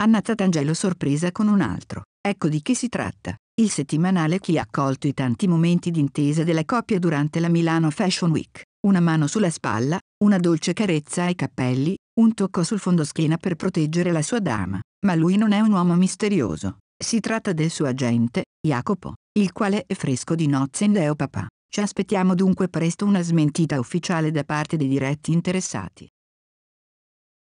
Anna Tatangelo sorpresa con un altro. Ecco di che si tratta. Il settimanale che ha accolto i tanti momenti d'intesa della coppia durante la Milano Fashion Week. Una mano sulla spalla, una dolce carezza ai capelli, un tocco sul fondoschiena per proteggere la sua dama. Ma lui non è un uomo misterioso. Si tratta del suo agente, Jacopo, il quale è fresco di nozze in Deo Papà. Ci aspettiamo dunque presto una smentita ufficiale da parte dei diretti interessati.